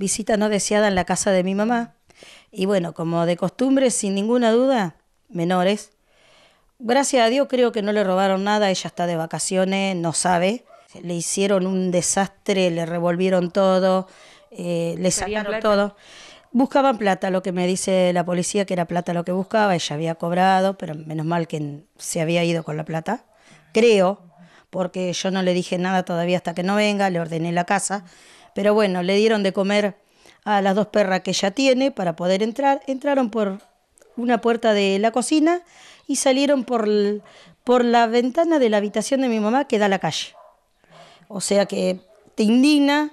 visita no deseada en la casa de mi mamá. Y bueno, como de costumbre, sin ninguna duda, menores. Gracias a Dios creo que no le robaron nada, ella está de vacaciones, no sabe. Le hicieron un desastre, le revolvieron todo, eh, le sacaron todo. Buscaban plata, lo que me dice la policía, que era plata lo que buscaba, ella había cobrado, pero menos mal que se había ido con la plata. Creo, porque yo no le dije nada todavía hasta que no venga, le ordené la casa, pero bueno, le dieron de comer a las dos perras que ella tiene para poder entrar, entraron por una puerta de la cocina y salieron por, por la ventana de la habitación de mi mamá que da a la calle. O sea que te indigna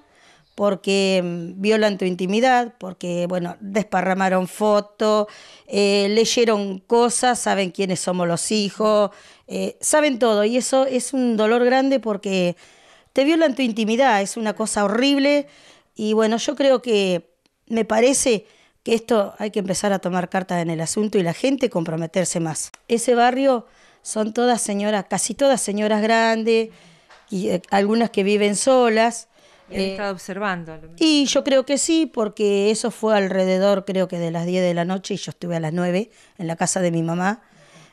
porque mm, violan tu intimidad, porque, bueno, desparramaron fotos, eh, leyeron cosas, saben quiénes somos los hijos, eh, saben todo. Y eso es un dolor grande porque te violan tu intimidad, es una cosa horrible. Y bueno, yo creo que me parece que esto hay que empezar a tomar cartas en el asunto y la gente comprometerse más. Ese barrio son todas señoras, casi todas señoras grandes, y, eh, algunas que viven solas eh, observando. Y yo creo que sí, porque eso fue alrededor, creo que de las 10 de la noche, y yo estuve a las 9 en la casa de mi mamá.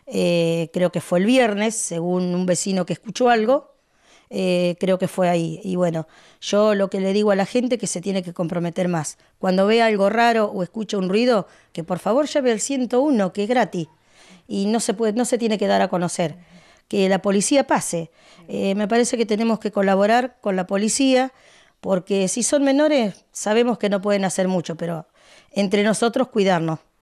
Eh, creo que fue el viernes, según un vecino que escuchó algo. Eh, creo que fue ahí. Y bueno, yo lo que le digo a la gente que se tiene que comprometer más. Cuando ve algo raro o escucha un ruido, que por favor llame al 101, que es gratis. Y no se, puede, no se tiene que dar a conocer. Que la policía pase. me parece que tenemos que colaborar con la policía, porque si son menores sabemos que no pueden hacer mucho, pero entre nosotros cuidarnos.